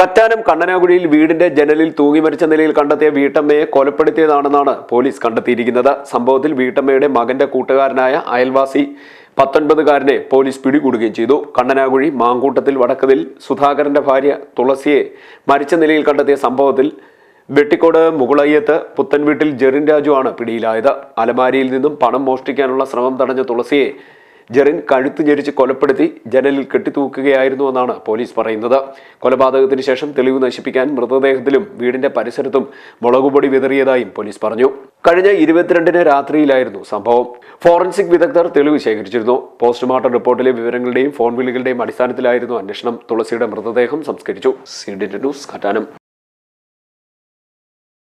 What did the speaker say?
കറ്റാനം കണ്ണനാകുഴിയിൽ വീടിന്റെ ജനലിൽ തൂങ്ങി മരിച്ച നിലയിൽ കണ്ടെത്തിയ വീട്ടമ്മയെ കൊലപ്പെടുത്തിയതാണെന്നാണ് പോലീസ് കണ്ടെത്തിയിരിക്കുന്നത് സംഭവത്തിൽ വീട്ടമ്മയുടെ മകന്റെ കൂട്ടുകാരനായ അയൽവാസി പത്തൊൻപതുകാരനെ പോലീസ് പിടികൂടുകയും ചെയ്തു കണ്ണനാകുഴി മാങ്കൂട്ടത്തിൽ വടക്കതിൽ സുധാകരന്റെ ഭാര്യ തുളസിയെ മരിച്ച നിലയിൽ കണ്ടെത്തിയ സംഭവത്തിൽ വെട്ടിക്കോട് മുകുളയ്യത്ത് പുത്തൻവീട്ടിൽ ജെറിൻ രാജു ആണ് പിടിയിലായത് അലമാരിയിൽ നിന്നും പണം മോഷ്ടിക്കാനുള്ള ശ്രമം തടഞ്ഞ തുളസിയെ ജെറിൻ കഴുത്ത് ഞെരിച്ച് കൊലപ്പെടുത്തി ജനലിൽ കെട്ടിത്തൂക്കുകയായിരുന്നു എന്നാണ് പോലീസ് പറയുന്നത് കൊലപാതകത്തിന് ശേഷം തെളിവ് നശിപ്പിക്കാൻ മൃതദേഹത്തിലും വീടിന്റെ പരിസരത്തും മുളകുപൊടി വിതറിയതായും പോലീസ് പറഞ്ഞു കഴിഞ്ഞ ഇരുപത്തിരണ്ടിന് രാത്രിയിലായിരുന്നു സംഭവം ഫോറൻസിക് വിദഗ്ധർ തെളിവ് ശേഖരിച്ചിരുന്നു പോസ്റ്റ്മോർട്ടം റിപ്പോർട്ടിലെ വിവരങ്ങളുടെയും ഫോൺ വിളികളുടെയും അടിസ്ഥാനത്തിലായിരുന്നു അന്വേഷണം തുളസിയുടെ മൃതദേഹം സംസ്കരിച്ചു സി ഡി ന്യൂസ് കറ്റാനം